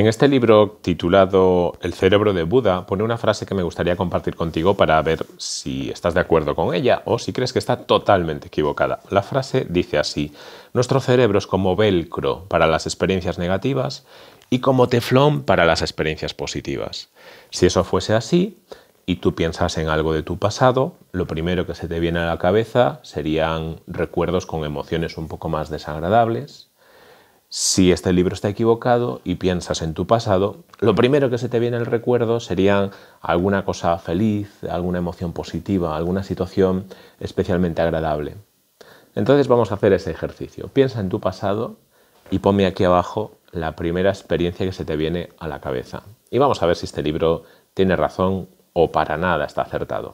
En este libro titulado El cerebro de Buda pone una frase que me gustaría compartir contigo para ver si estás de acuerdo con ella o si crees que está totalmente equivocada. La frase dice así, nuestro cerebro es como velcro para las experiencias negativas y como teflón para las experiencias positivas. Si eso fuese así, y tú piensas en algo de tu pasado, lo primero que se te viene a la cabeza serían recuerdos con emociones un poco más desagradables, si este libro está equivocado y piensas en tu pasado, lo primero que se te viene al recuerdo sería alguna cosa feliz, alguna emoción positiva, alguna situación especialmente agradable. Entonces vamos a hacer ese ejercicio. Piensa en tu pasado y ponme aquí abajo la primera experiencia que se te viene a la cabeza. Y vamos a ver si este libro tiene razón o para nada está acertado.